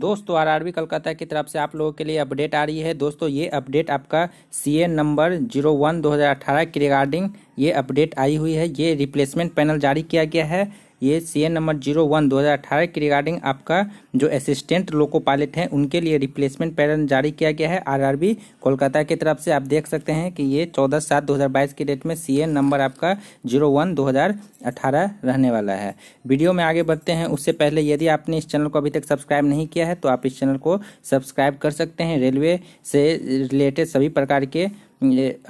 दोस्तों आरआरबी कलकत्ता की तरफ से आप लोगों के लिए अपडेट आ रही है दोस्तों ये अपडेट आपका एन नंबर जीरो वन दो हज़ार अठारह की रिगार्डिंग ये अपडेट आई हुई है ये रिप्लेसमेंट पैनल जारी किया गया है ये C N number zero one दो हज़ार अठारह की रिगार्डिंग आपका जो असिस्टेंट लोको पायलट हैं उनके लिए रिप्लेसमेंट पैटर्न जारी किया गया है आरआरबी कोलकाता की तरफ से आप देख सकते हैं कि ये चौदह सात दो हज़ार बाईस के डेट में सी एन नंबर आपका जीरो वन दो हज़ार अठारह रहने वाला है वीडियो में आगे बढ़ते हैं उससे पहले यदि आपने इस चैनल को अभी तक सब्सक्राइब नहीं किया है तो आप इस चैनल को सब्सक्राइब कर सकते हैं रेलवे से रिलेटेड सभी प्रकार के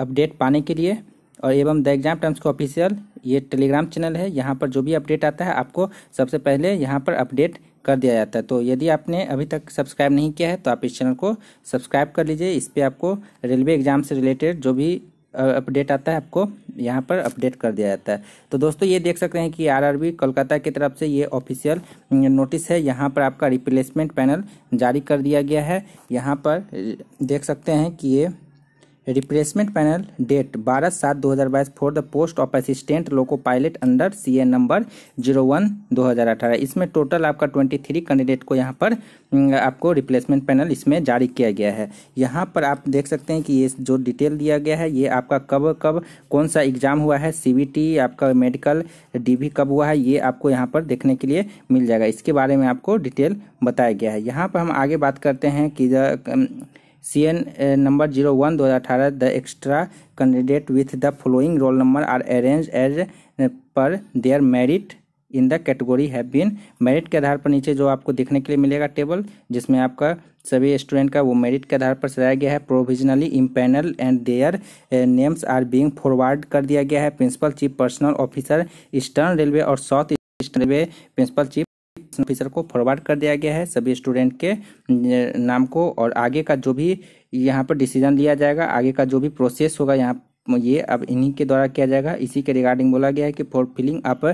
अपडेट पाने के लिए और एवं द एग्जाम टर्म्स का ऑफिशियल ये टेलीग्राम चैनल है यहाँ पर जो भी अपडेट आता है आपको सबसे पहले यहाँ पर अपडेट कर दिया जाता है तो यदि आपने अभी तक सब्सक्राइब नहीं किया है तो आप इस चैनल को सब्सक्राइब कर लीजिए इस पर आपको रेलवे एग्ज़ाम से रिलेटेड जो भी अपडेट आता है आपको यहाँ पर अपडेट कर दिया जाता है तो दोस्तों ये देख सकते हैं कि आरआरबी कोलकाता की तरफ से ये ऑफिशियल नोटिस है यहाँ पर आपका रिप्लेसमेंट पैनल जारी कर दिया गया है यहाँ पर देख सकते हैं कि ये रिप्लेसमेंट पैनल डेट 12 सात 2022 for the post of assistant loco pilot under C A number zero one दो हज़ार अठारह इसमें टोटल आपका ट्वेंटी थ्री कैंडिडेट को यहाँ पर आपको रिप्लेसमेंट पैनल इसमें जारी किया गया है यहाँ पर आप देख सकते हैं कि ये जो डिटेल दिया गया है ये आपका कब कब कौन सा एग्ज़ाम हुआ है सी आपका मेडिकल डी कब हुआ है ये आपको यहाँ पर देखने के लिए मिल जाएगा इसके बारे में आपको डिटेल बताया गया है यहाँ पर हम आगे बात करते हैं कि C N number zero one दो हज़ार अठारह the extra candidate with the following roll number are arrange as per their merit in the category have been merit के आधार पर नीचे जो आपको देखने के लिए मिलेगा टेबल जिसमें आपका सभी स्टूडेंट का वो मेरिट के आधार पर सजाया गया है provisionally empanel and their names are being forward कर दिया गया है principal chief personnel officer eastern railway और south eastern railway principal chief officer को फॉरवर्ड कर दिया गया है सभी स्टूडेंट के नाम को और आगे का जो भी यहाँ पर डिसीजन लिया जाएगा आगे का जो भी प्रोसेस होगा यहाँ ये अब इन्हीं के द्वारा किया जाएगा इसी के रिगार्डिंग बोला गया है कि for filling up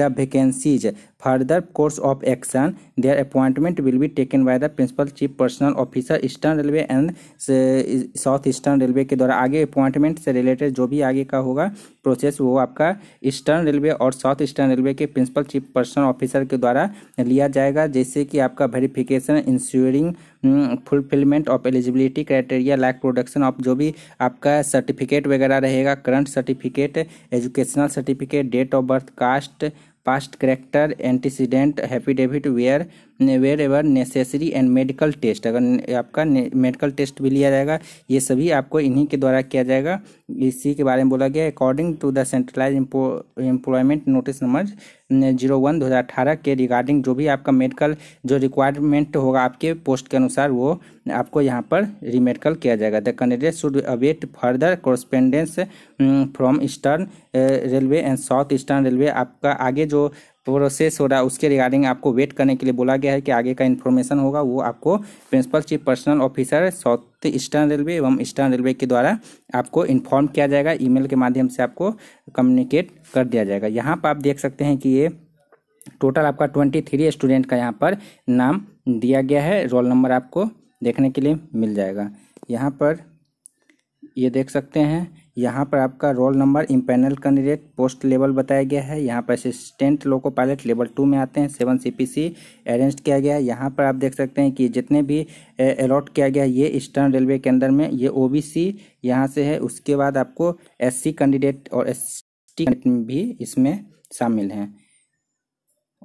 the vacancies further course of action their appointment will be taken by the principal chief personnel officer eastern railway and south eastern railway के द्वारा आगे अपॉइंटमेंट से रिलेटेड जो भी आगे का होगा प्रोसेस वो आपका ईस्टर्न रेलवे और साउथ ईस्टर्न रेलवे के प्रिंसिपल चीफ पर्सनल ऑफिसर के द्वारा लिया जाएगा जैसे कि आपका verification ensuring fulfilment of eligibility criteria like production of जो भी आपका सर्टिफिकेट वगैरह रहेगा current certificate educational certificate date of birth caste past character antecedent affidavit where wherever necessary and medical test अगर आपका मेडिकल टेस्ट भी लिया जाएगा ये सभी आपको इन्हीं के द्वारा किया जाएगा इसी के बारे में बोला गया according to the centralise employment notice number zero one दो हज़ार अठारह के रिगार्डिंग जो भी आपका मेडिकल जो रिक्वायरमेंट होगा आपके पोस्ट के अनुसार वो आपको यहाँ पर रिमेडिकल किया जाएगा the candidate should await further correspondence from eastern railway and south eastern railway आपका आगे जो प्रोसेस तो हो रहा है उसके रिगार्डिंग आपको वेट करने के लिए बोला गया है कि आगे का इन्फॉर्मेशन होगा वो आपको principal chief personnel officer south eastern railway एवं ईस्टर्न रेलवे के द्वारा आपको इन्फॉर्म किया जाएगा ईमेल के माध्यम से आपको कम्युनिकेट कर दिया जाएगा यहाँ पर आप देख सकते हैं कि ये टोटल आपका ट्वेंटी थ्री स्टूडेंट का यहाँ पर नाम दिया गया है रोल नंबर आपको देखने के लिए मिल जाएगा यहाँ पर ये देख सकते हैं यहाँ पर आपका roll number empanel candidate post level बताया गया है यहाँ पर assistant loco pilot level two में आते हैं seven C P C arrange किया गया है यहाँ पर आप देख सकते हैं कि जितने भी अलॉट किया गया है ये ईस्टर्न रेलवे के अंदर में ये ओ बी सी यहाँ से है उसके बाद आपको एस सी कैंडिडेट और एस टी भी इसमें शामिल हैं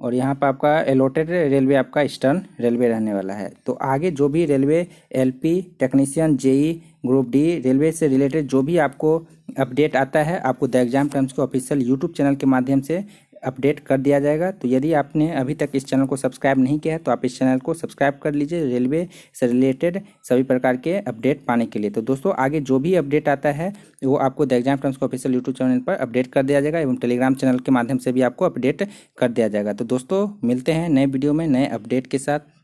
और यहाँ पर आपका एलोटेड रेलवे आपका ईस्टर्न रेलवे रहने वाला है तो आगे जो भी railway LP technician JE group D railway से रिलेटेड जो भी आपको अपडेट आता है आपको द एग्जाम टाइम्स के ऑफिशियल यूट्यूब चैनल के माध्यम से अपडेट कर दिया जाएगा तो यदि आपने अभी तक इस चैनल को सब्सक्राइब नहीं किया है तो आप इस चैनल को सब्सक्राइब कर लीजिए रेलवे से रिलेटेड सभी प्रकार के अपडेट पाने के लिए तो दोस्तों आगे जो भी अपडेट आता है वो आपको द एग्जाम टर्म्स को ऑफिशियल यूट्यूब चैनल पर अपडेट कर दिया जाएगा एवं टेलीग्राम चैनल के माध्यम से भी आपको अपडेट कर दिया जाएगा तो दोस्तों मिलते हैं नए वीडियो में नए अपडेट के साथ